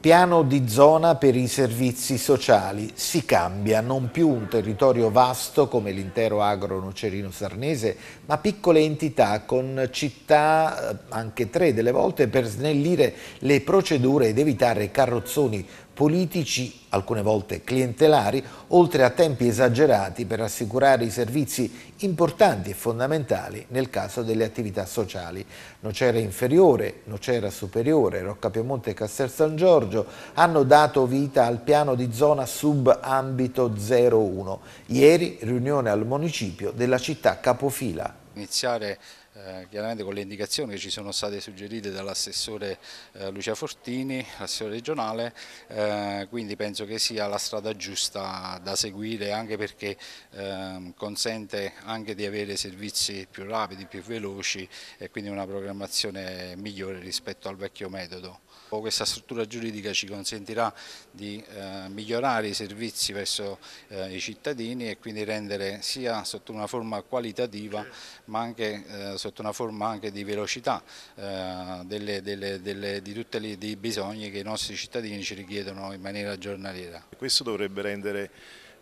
Piano di zona per i servizi sociali. Si cambia non più un territorio vasto come l'intero agro nocerino sarnese, ma piccole entità con città, eh, anche tre delle volte, per snellire le procedure ed evitare carrozzoni politici, alcune volte clientelari, oltre a tempi esagerati per assicurare i servizi importanti e fondamentali nel caso delle attività sociali. Nocera Inferiore, Nocera Superiore, Rocca Piemonte e Castel San Giorgio hanno dato vita al piano di zona subambito 01. Ieri riunione al municipio della città capofila. Iniziare eh, chiaramente con le indicazioni che ci sono state suggerite dall'assessore eh, Lucia Fortini, assessore regionale, eh, quindi penso che sia la strada giusta da seguire anche perché ehm, consente anche di avere servizi più rapidi, più veloci e quindi una programmazione migliore rispetto al vecchio metodo. Questa struttura giuridica ci consentirà di eh, migliorare i servizi verso eh, i cittadini e quindi rendere sia sotto una forma qualitativa ma anche sotto una forma anche di velocità eh, delle, delle, delle, di tutti i bisogni che i nostri cittadini ci richiedono in maniera giornaliera. Questo dovrebbe rendere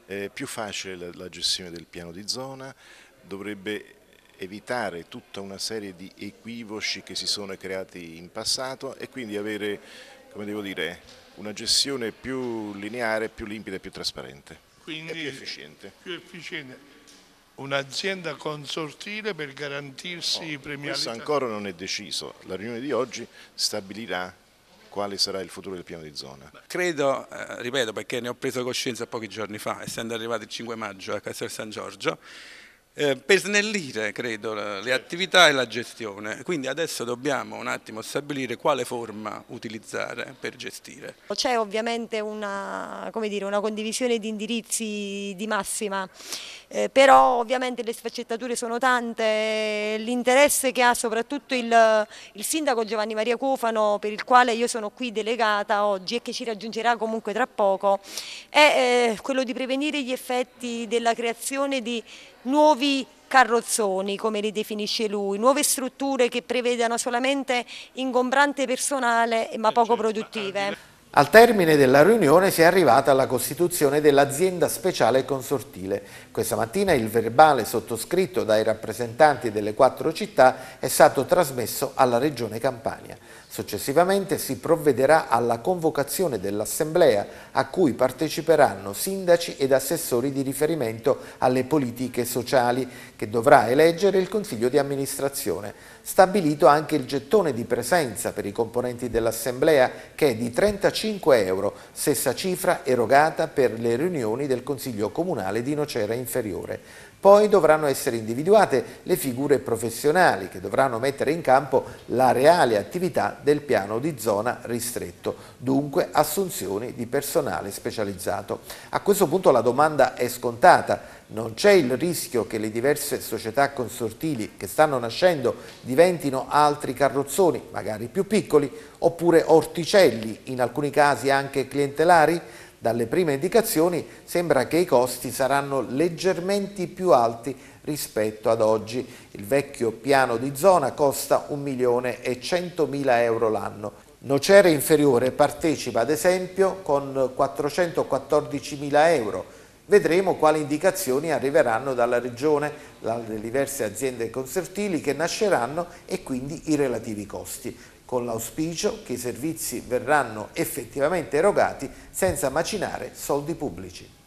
eh, più facile la, la gestione del piano di zona, dovrebbe evitare tutta una serie di equivoci che si sono creati in passato e quindi avere, come devo dire, una gestione più lineare, più limpida e più trasparente. Quindi più efficiente. Più efficiente un'azienda consortile per garantirsi oh, premialità? Questo ancora non è deciso, la riunione di oggi stabilirà quale sarà il futuro del piano di zona? Credo, eh, ripeto perché ne ho preso coscienza pochi giorni fa, essendo arrivato il 5 maggio a eh, Castel San Giorgio, eh, per snellire, credo, le attività e la gestione. Quindi adesso dobbiamo un attimo stabilire quale forma utilizzare per gestire. C'è ovviamente una, dire, una, condivisione di indirizzi di massima, eh, però ovviamente le sfaccettature sono tante, l'interesse che ha soprattutto il, il sindaco Giovanni Maria Cofano, per il quale io sono qui delegata oggi e che ci raggiungerà comunque tra poco, è eh, quello di prevenire gli effetti della creazione di nuovi carrozzoni, come li definisce lui, nuove strutture che prevedano solamente ingombrante personale ma eh, poco certo, produttive. Al termine della riunione si è arrivata alla costituzione dell'azienda speciale consortile. Questa mattina il verbale sottoscritto dai rappresentanti delle quattro città è stato trasmesso alla Regione Campania. Successivamente si provvederà alla convocazione dell'Assemblea a cui parteciperanno sindaci ed assessori di riferimento alle politiche sociali che dovrà eleggere il Consiglio di amministrazione. Stabilito anche il gettone di presenza per i componenti dell'Assemblea che è di 35 euro, stessa cifra erogata per le riunioni del Consiglio Comunale di Nocera Inferiore. Poi dovranno essere individuate le figure professionali che dovranno mettere in campo la reale attività del piano di zona ristretto, dunque assunzioni di personale specializzato. A questo punto la domanda è scontata, non c'è il rischio che le diverse società consortili che stanno nascendo diventino altri carrozzoni, magari più piccoli, oppure orticelli, in alcuni casi anche clientelari? Dalle prime indicazioni sembra che i costi saranno leggermente più alti rispetto ad oggi. Il vecchio piano di zona costa 1.100.000 euro l'anno. Nocere inferiore partecipa ad esempio con 414.000 euro. Vedremo quali indicazioni arriveranno dalla Regione, dalle diverse aziende consertili che nasceranno e quindi i relativi costi con l'auspicio che i servizi verranno effettivamente erogati senza macinare soldi pubblici.